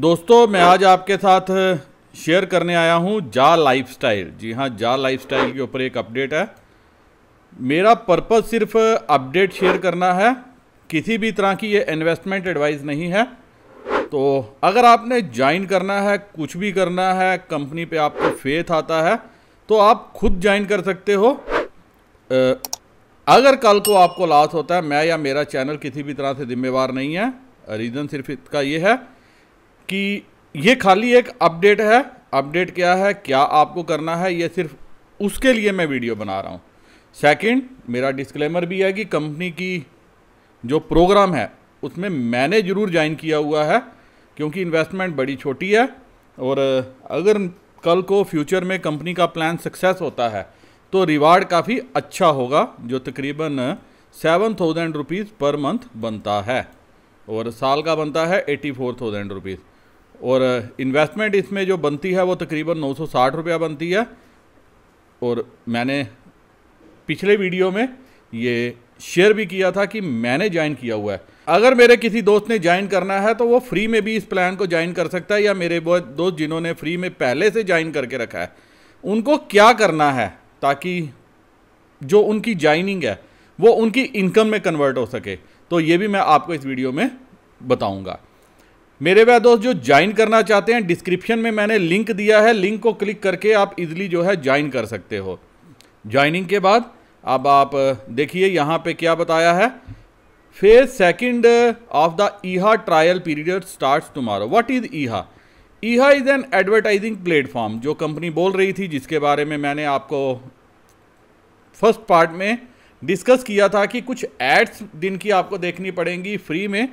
दोस्तों मैं आज आपके साथ शेयर करने आया हूँ जा लाइफस्टाइल जी हाँ जा लाइफस्टाइल के ऊपर एक अपडेट है मेरा पर्पस सिर्फ अपडेट शेयर करना है किसी भी तरह की ये इन्वेस्टमेंट एडवाइस नहीं है तो अगर आपने ज्वाइन करना है कुछ भी करना है कंपनी पे आपको फेथ आता है तो आप खुद ज्वाइन कर सकते हो अगर कल को आपको लॉस होता है मैं या मेरा चैनल किसी भी तरह से जिम्मेवार नहीं है रीज़न सिर्फ इसका ये है कि ये खाली एक अपडेट है अपडेट क्या है क्या आपको करना है ये सिर्फ उसके लिए मैं वीडियो बना रहा हूँ सेकंड मेरा डिस्क्लेमर भी है कि कंपनी की जो प्रोग्राम है उसमें मैंने ज़रूर ज्वाइन किया हुआ है क्योंकि इन्वेस्टमेंट बड़ी छोटी है और अगर कल को फ्यूचर में कंपनी का प्लान सक्सेस होता है तो रिवार्ड काफ़ी अच्छा होगा जो तकरीबन seven thousand rupees per month बनता है और साल का बनता है एटी फोर थाउजेंड रुपीज़ और इन्वेस्टमेंट uh, इसमें जो बनती है वो तकरीबन नौ सौ साठ रुपया बनती है और मैंने पिछले वीडियो में ये शेयर भी किया था कि मैंने ज्वाइन किया हुआ है अगर मेरे किसी दोस्त ने ज्वाइन करना है तो वो फ्री में भी इस प्लान को ज्वाइन कर सकता है या मेरे वो दोस्त जिन्होंने फ्री में पहले से ज्वाइन करके रखा है उनको क्या करना है ताकि जो उनकी ज्वाइनिंग है वो उनकी इनकम में कन्वर्ट हो सके तो ये भी मैं आपको इस वीडियो में बताऊंगा मेरे वह दोस्त जो ज्वाइन करना चाहते हैं डिस्क्रिप्शन में मैंने लिंक दिया है लिंक को क्लिक करके आप इजिली जो है ज्वाइन कर सकते हो ज्वाइनिंग के बाद अब आप देखिए यहाँ पे क्या बताया है फेज सेकंड ऑफ द ईहा trial period starts tomorrow what is ईहा ईहा इज़ एन एडवर्टाइजिंग प्लेटफॉर्म जो कंपनी बोल रही थी जिसके बारे में मैंने आपको फर्स्ट पार्ट में डिस्कस किया था कि कुछ एड्स दिन की आपको देखनी पड़ेंगी फ्री में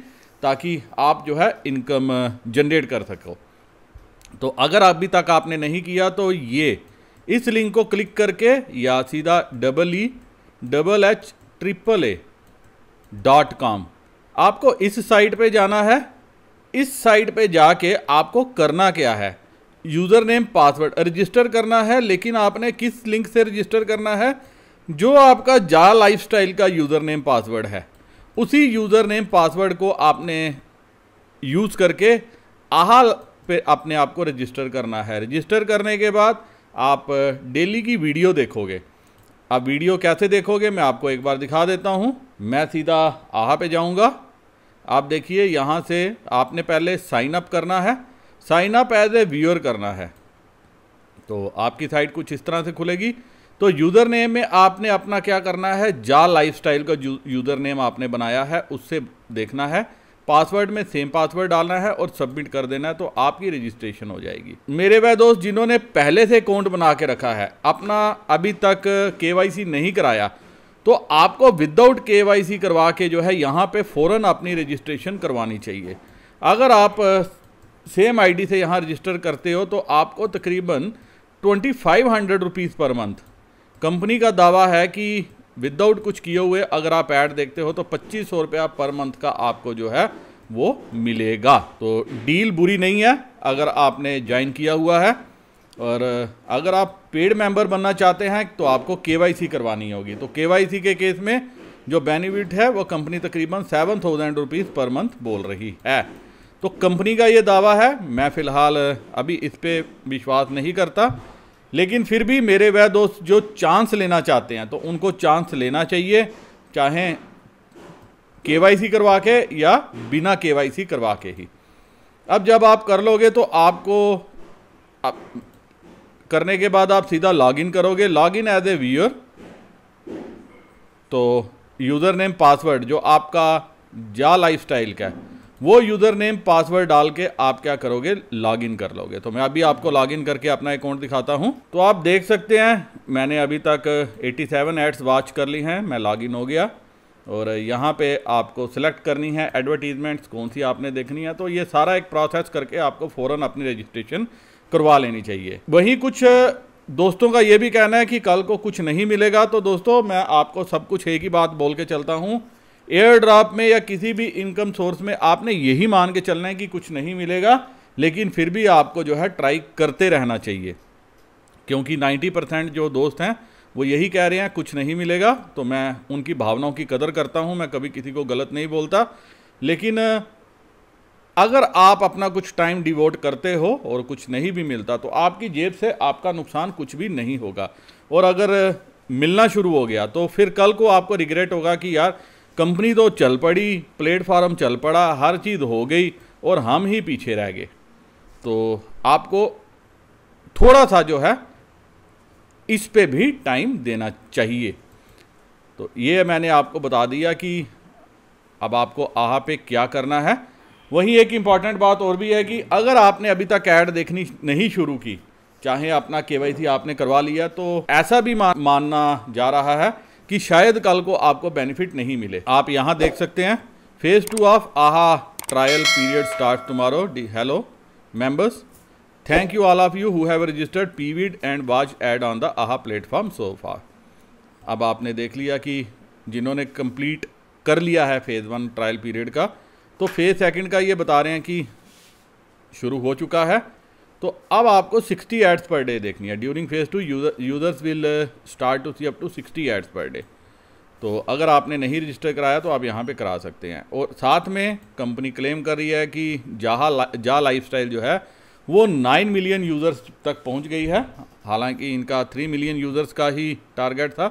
ताकि आप जो है इनकम जनरेट uh, कर सको तो अगर अभी तक आपने नहीं किया तो ये इस लिंक को क्लिक करके या सीधा double E double H triple A dot com आपको इस साइट पे जाना है इस साइट पे जाके आपको करना क्या है यूज़र नेम पासवर्ड रजिस्टर करना है लेकिन आपने किस लिंक से रजिस्टर करना है जो आपका जा लाइफस्टाइल का यूज़र नेम पासवर्ड है उसी यूज़र नेम पासवर्ड को आपने यूज़ करके आहा पे अपने आप को रजिस्टर करना है रजिस्टर करने के बाद आप डेली की वीडियो देखोगे आप वीडियो कैसे देखोगे मैं आपको एक बार दिखा देता हूँ मैं सीधा आहा पे जाऊँगा आप देखिए यहाँ से आपने पहले साइन अप करना है sign up as a viewer करना है तो आपकी साइट कुछ इस तरह से खुलेगी तो यूज़र नेम में आपने अपना क्या करना है जा लाइफस्टाइल का यूज़र नेम आपने बनाया है उससे देखना है पासवर्ड में सेम पासवर्ड डालना है और सबमिट कर देना है तो आपकी रजिस्ट्रेशन हो जाएगी मेरे वह दोस्त जिन्होंने पहले से अकाउंट बना के रखा है अपना अभी तक के नहीं कराया तो आपको विदाउट के करवा के जो है यहाँ पे फ़ौरन अपनी रजिस्ट्रेशन करवानी चाहिए अगर आप सेम आईडी से यहाँ रजिस्टर करते हो तो आपको तकरीबन twenty five hundred rupees per month company का दावा है कि विदाउट कुछ किए हुए अगर आप ऐड देखते हो तो पच्चीस सौ रुपया पर मंथ का आपको जो है वो मिलेगा तो डील बुरी नहीं है अगर आपने ज्वाइन किया हुआ है और अगर आप पेड मेंबर बनना चाहते हैं तो आपको के करवानी होगी तो के के केस में जो बेनिफिट है वो कंपनी तकरीबन seven thousand rupees per month बोल रही है तो कंपनी का ये दावा है मैं फ़िलहाल अभी इस पर विश्वास नहीं करता लेकिन फिर भी मेरे वह दोस्त जो चांस लेना चाहते हैं तो उनको चांस लेना चाहिए चाहे के करवा के या बिना के करवा के ही अब जब आप कर लोगे तो आपको आप, करने के बाद आप सीधा लॉगिन करोगे लॉगिन एज ए व्यूअर तो यूज़र नेम पासवर्ड जो आपका जा लाइफस्टाइल का है वो यूज़र नेम पासवर्ड डाल के आप क्या करोगे लॉगिन कर लोगे तो मैं अभी आपको लॉगिन करके अपना अकाउंट दिखाता हूँ तो आप देख सकते हैं मैंने अभी तक 87 सेवन एड्स वॉच कर ली हैं मैं लॉगिन हो गया और यहाँ पे आपको सिलेक्ट करनी है एडवर्टीजमेंट्स कौन सी आपने देखनी है तो ये सारा एक प्रोसेस करके आपको फ़ौरन अपनी रजिस्ट्रेशन करवा लेनी चाहिए वहीं कुछ दोस्तों का ये भी कहना है कि कल को कुछ नहीं मिलेगा तो दोस्तों मैं आपको सब कुछ एक ही बात बोल के चलता हूँ एयर ड्रॉप में या किसी भी इनकम सोर्स में आपने यही मान के चलना है कि कुछ नहीं मिलेगा लेकिन फिर भी आपको जो है ट्राई करते रहना चाहिए क्योंकि 90 परसेंट जो दोस्त हैं वो यही कह रहे हैं कुछ नहीं मिलेगा तो मैं उनकी भावनाओं की कदर करता हूँ मैं कभी किसी को गलत नहीं बोलता लेकिन अगर आप अपना कुछ टाइम डिवोट करते हो और कुछ नहीं भी मिलता तो आपकी जेब से आपका नुकसान कुछ भी नहीं होगा और अगर मिलना शुरू हो गया तो फिर कल को आपको रिग्रेट होगा कि यार कंपनी तो चल पड़ी प्लेटफार्म चल पड़ा हर चीज़ हो गई और हम ही पीछे रह गए तो आपको थोड़ा सा जो है इस पे भी टाइम देना चाहिए तो ये मैंने आपको बता दिया कि अब आपको आह पे क्या करना है वहीं एक इम्पॉर्टेंट बात और भी है कि अगर आपने अभी तक ऐड देखनी नहीं शुरू की चाहे अपना के आपने करवा लिया तो ऐसा भी मानना जा रहा है कि शायद कल को आपको बेनिफिट नहीं मिले आप यहाँ देख सकते हैं phase two of Aha trial period start tomorrow hello members thank you all of you who have registered पीवीड and watch ad on the Aha platform so far अब आपने देख लिया कि जिन्होंने कंप्लीट कर लिया है फेज़ वन ट्रायल पीरियड का तो फेज सेकंड का ये बता रहे हैं कि शुरू हो चुका है तो अब आपको 60 एड्स पर डे देखनी है during phase two users will start to see up to 60 ads per day तो अगर आपने नहीं रजिस्टर कराया तो आप यहाँ पे करा सकते हैं और साथ में कंपनी क्लेम कर रही है कि जहा जा लाइफ जो है वो 9 मिलियन यूज़र्स तक पहुँच गई है हालांकि इनका 3 मिलियन यूज़र्स का ही टारगेट था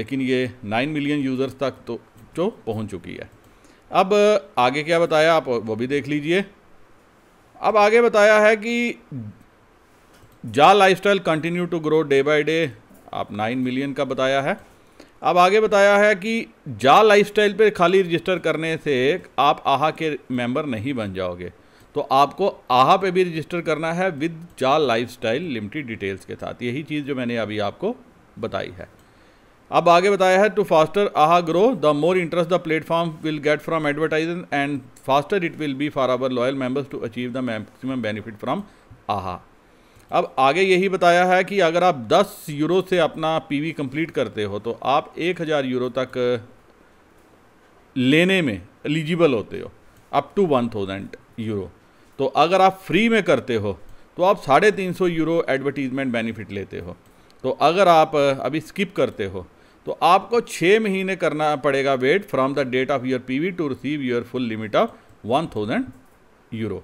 लेकिन ये 9 मिलियन यूज़र्स तक तो जो तो पहुँच चुकी है अब आगे क्या बताया आप वो भी देख लीजिए अब आगे बताया है कि जा lifestyle continue to grow day by day आप नाइन मिलियन का बताया है अब आगे बताया है कि जा लाइफस्टाइल पे खाली रजिस्टर करने से आप आहा के मेंबर नहीं बन जाओगे तो आपको आहा पे भी रजिस्टर करना है विद जा लाइफस्टाइल लिमिटेड डिटेल्स के साथ यही चीज़ जो मैंने अभी आपको बताई है अब आगे बताया है to faster Aha grow the more interest the platform will get from advertisers and faster it will be for our loyal members to achieve the maximum benefit from Aha अब आगे यही बताया है कि अगर आप 10 यूरो से अपना पीवी कंप्लीट करते हो तो आप 1000 यूरो तक लेने में एलिजिबल होते हो अप टू 1000 यूरो तो अगर आप फ्री में करते हो तो आप साढ़े तीन सौ यूरो एडवर्टीज़मेंट बेनिफिट लेते हो तो अगर आप अभी स्किप करते हो तो आपको छः महीने करना पड़ेगा wait from the date of your V to receive your full limit of one thousand euro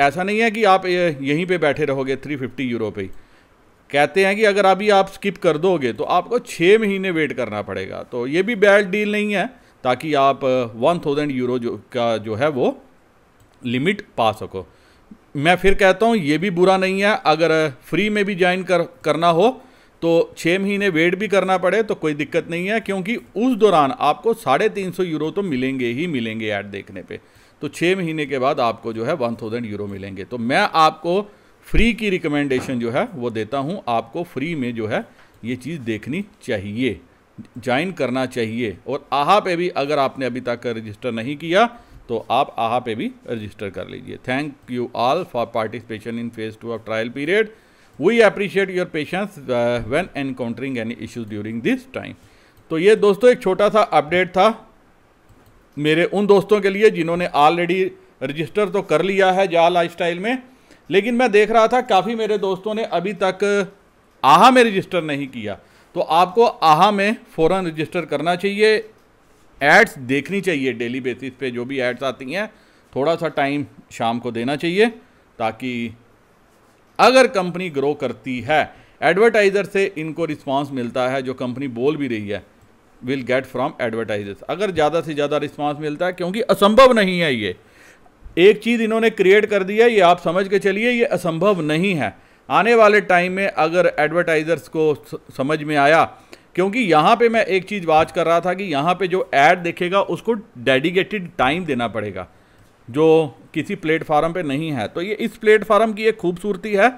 ऐसा नहीं है कि आप यहीं पे बैठे रहोगे थ्री फिफ्टी यूरो पे कहते हैं कि अगर अभी आप स्किप कर दोगे तो आपको छः महीने वेट करना पड़ेगा तो ये भी बैड डील नहीं है ताकि आप वन थाउजेंड यूरो जो का जो है वो लिमिट पा सको मैं फिर कहता हूँ ये भी बुरा नहीं है अगर फ्री uh, में भी ज्वाइन कर करना हो तो छः महीने वेट भी करना पड़े तो कोई दिक्कत नहीं है क्योंकि उस दौरान आपको साढ़े तीन सौ यूरो तो मिलेंगे ही मिलेंगे ऐड देखने पे तो छः महीने के बाद आपको जो है वन थाउजेंड यूरो मिलेंगे तो मैं आपको फ्री की रिकमेंडेशन जो है वो देता हूँ आपको फ्री में जो है ये चीज़ देखनी चाहिए ज्वाइन करना चाहिए और आहा पे भी अगर आपने अभी तक रजिस्टर नहीं किया तो आप आहा पे भी रजिस्टर कर लीजिए thank you all for participation in phase two of trial period we appreciate your patience when encountering any issues during this time तो ये दोस्तों एक छोटा सा अपडेट था मेरे उन दोस्तों के लिए जिन्होंने ऑलरेडी रजिस्टर तो कर लिया है जा लाइफस्टाइल में लेकिन मैं देख रहा था काफ़ी मेरे दोस्तों ने अभी तक आहा में रजिस्टर नहीं किया तो आपको आहा में फ़ौर रजिस्टर करना चाहिए एड्स देखनी चाहिए डेली बेसिस पे जो भी एड्स आती हैं थोड़ा सा टाइम शाम को देना चाहिए ताकि अगर कंपनी ग्रो करती है एडवर्टाइज़र से इनको रिस्पांस मिलता है जो कंपनी बोल भी रही है विल गेट फ्रॉम एडवर्टाइजर्स अगर ज़्यादा से ज़्यादा रिस्पांस मिलता है क्योंकि असंभव नहीं है ये एक चीज़ इन्होंने क्रिएट कर दी है ये आप समझ के चलिए ये असंभव नहीं है आने वाले टाइम में अगर एडवर्टाइज़र्स को समझ में आया क्योंकि यहाँ पे मैं एक चीज़ बात कर रहा था कि यहाँ पे जो एड देखेगा उसको डेडिकेटेड टाइम देना पड़ेगा जो किसी प्लेटफार्म पे नहीं है तो ये इस प्लेटफार्म की एक खूबसूरती है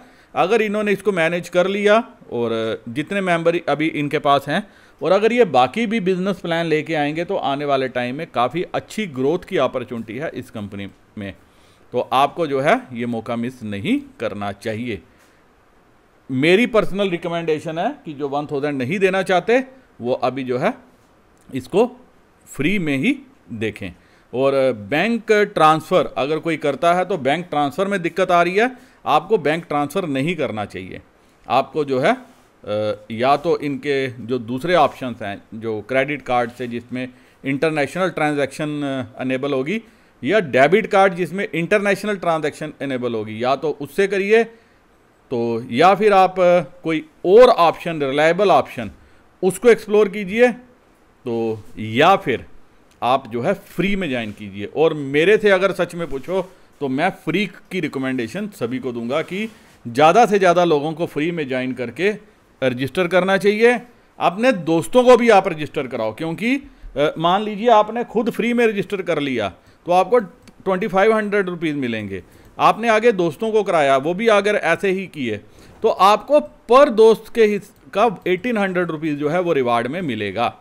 अगर इन्होंने इसको मैनेज कर लिया और जितने मेंबर अभी इनके पास हैं और अगर ये बाकी भी बिज़नेस प्लान लेके आएंगे तो आने वाले टाइम में काफ़ी अच्छी ग्रोथ की अपॉर्चुनिटी है इस कंपनी में तो आपको जो है ये मौका मिस नहीं करना चाहिए मेरी पर्सनल रिकमेंडेशन है कि जो वन थाउजेंड नहीं देना चाहते वो अभी जो है इसको फ्री में ही देखें और बैंक ट्रांसफ़र अगर कोई करता है तो बैंक ट्रांसफ़र में दिक्कत आ रही है आपको बैंक ट्रांसफ़र नहीं करना चाहिए आपको जो है या तो इनके जो दूसरे ऑप्शन हैं जो क्रेडिट कार्ड से जिसमें इंटरनेशनल ट्रांजैक्शन अनेबल होगी या डेबिट कार्ड जिसमें इंटरनेशनल ट्रांजैक्शन अनेबल होगी या तो उससे करिए तो या फिर आप कोई और ऑप्शन रिलायबल ऑप्शन उसको एक्सप्लोर कीजिए तो या फिर आप जो है फ्री में ज्वाइन कीजिए और मेरे से अगर सच में पूछो तो मैं फ्री की रिकमेंडेशन सभी को दूंगा कि ज़्यादा से ज़्यादा लोगों को फ्री में ज्वाइन करके रजिस्टर करना चाहिए अपने दोस्तों को भी आप रजिस्टर कराओ क्योंकि मान लीजिए आपने खुद फ्री में रजिस्टर कर लिया तो आपको ट्वेंटी फाइव हंड्रेड रुपीज़ मिलेंगे आपने आगे दोस्तों को कराया वो भी अगर ऐसे ही किए तो आपको पर दोस्त के का एटीन हंड्रेड रुपीज़ जो है वो रिवार्ड में मिलेगा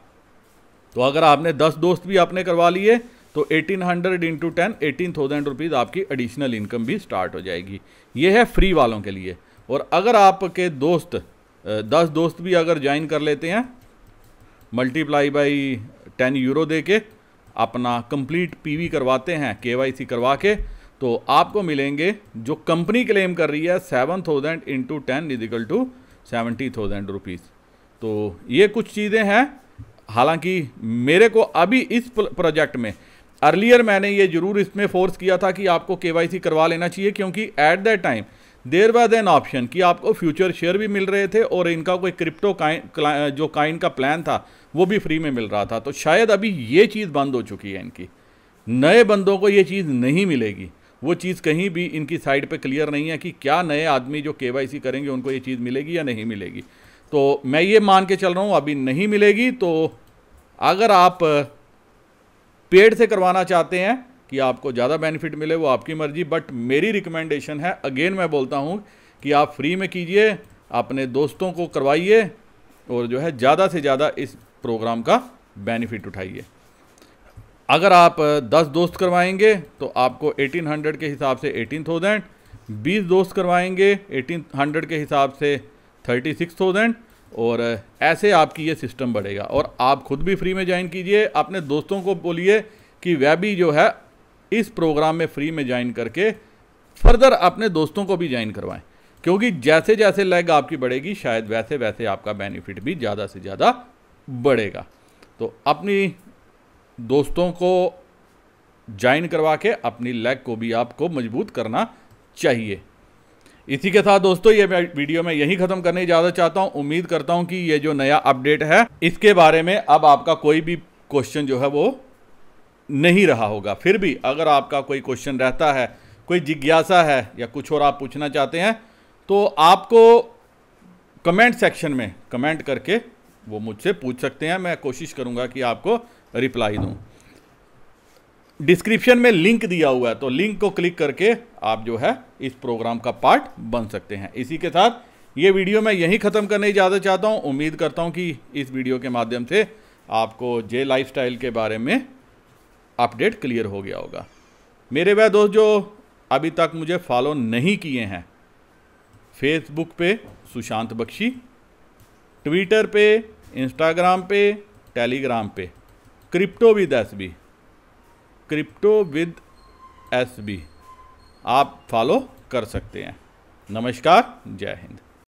तो अगर आपने दस दोस्त भी आपने करवा लिए तो 1800 hundred into ten eighteen thousand rupees आपकी एडिशनल इनकम भी स्टार्ट हो जाएगी ये है फ्री वालों के लिए और अगर आपके दोस्त दस दोस्त भी अगर ज्वाइन कर लेते हैं मल्टीप्लाई बाई टेन यूरो दे के अपना कंप्लीट पीवी करवाते हैं केवाईसी करवा के तो आपको मिलेंगे जो कंपनी क्लेम कर रही है seven thousand into ten is equal to seventy thousand rupees तो ये कुछ चीज़ें हैं हालांकि मेरे को अभी इस प्रोजेक्ट में अर्लियर मैंने ये ज़रूर इसमें फोर्स किया था कि आपको के करवा लेना चाहिए क्योंकि at that time there was an option कि आपको फ्यूचर शेयर भी मिल रहे थे और इनका कोई क्रिप्टो काइन जो काइन का प्लान था वो भी फ्री में मिल रहा था तो शायद अभी ये चीज़ बंद हो चुकी है इनकी नए बंदों को ये चीज़ नहीं मिलेगी वो चीज़ कहीं भी इनकी साइड पे क्लियर नहीं है कि क्या नए आदमी जो के करेंगे उनको ये चीज़ मिलेगी या नहीं मिलेगी तो मैं ये मान के चल रहा हूँ अभी नहीं मिलेगी तो अगर आप पेड से करवाना चाहते हैं कि आपको ज़्यादा बेनिफिट मिले वो आपकी मर्जी बट मेरी रिकमेंडेशन है अगेन मैं बोलता हूँ कि आप फ्री में कीजिए अपने दोस्तों को करवाइए और जो है ज़्यादा से ज़्यादा इस प्रोग्राम का बेनिफिट उठाइए अगर आप 10 दोस्त करवाएंगे तो आपको 1800 के हिसाब से 18,000 20 दोस्त करवाएंगे 1800 के हिसाब से थर्टी सिक्स थाउजेंड और ऐसे आपकी ये सिस्टम बढ़ेगा और आप खुद भी फ्री में ज्वाइन कीजिए अपने दोस्तों को बोलिए कि वह भी जो है इस प्रोग्राम में फ्री में ज्वाइन करके फर्दर अपने दोस्तों को भी ज्वाइन करवाएं क्योंकि जैसे जैसे लेग आपकी बढ़ेगी शायद वैसे वैसे आपका बेनिफिट भी ज़्यादा से ज़्यादा बढ़ेगा तो अपनी दोस्तों को ज्वाइन करवा के अपनी लेग को भी आपको मजबूत करना चाहिए इसी के साथ दोस्तों ये वीडियो में यही खत्म करने ज्यादा चाहता हूँ उम्मीद करता हूँ कि ये जो नया अपडेट है इसके बारे में अब आपका कोई भी क्वेश्चन जो है वो नहीं रहा होगा फिर भी अगर आपका कोई क्वेश्चन रहता है कोई जिज्ञासा है या कुछ और आप पूछना चाहते हैं तो आपको कमेंट सेक्शन में कमेंट करके वो मुझसे पूछ सकते हैं मैं कोशिश करूँगा कि आपको रिप्लाई दूँ डिस्क्रिप्शन में लिंक दिया हुआ है तो लिंक को क्लिक करके आप जो है इस प्रोग्राम का पार्ट बन सकते हैं इसी के साथ ये वीडियो मैं यहीं ख़त्म करने ज़्यादा चाहता हूँ उम्मीद करता हूँ कि इस वीडियो के माध्यम से आपको जे लाइफस्टाइल के बारे में अपडेट क्लियर हो गया होगा मेरे वह दोस्त जो अभी तक मुझे फॉलो नहीं किए हैं फेसबुक पे सुशांत बख्शी ट्विटर पे इंस्टाग्राम पे टेलीग्राम पे क्रिप्टो भी दस भी क्रिप्टो विद एस आप फॉलो कर सकते हैं नमस्कार जय हिंद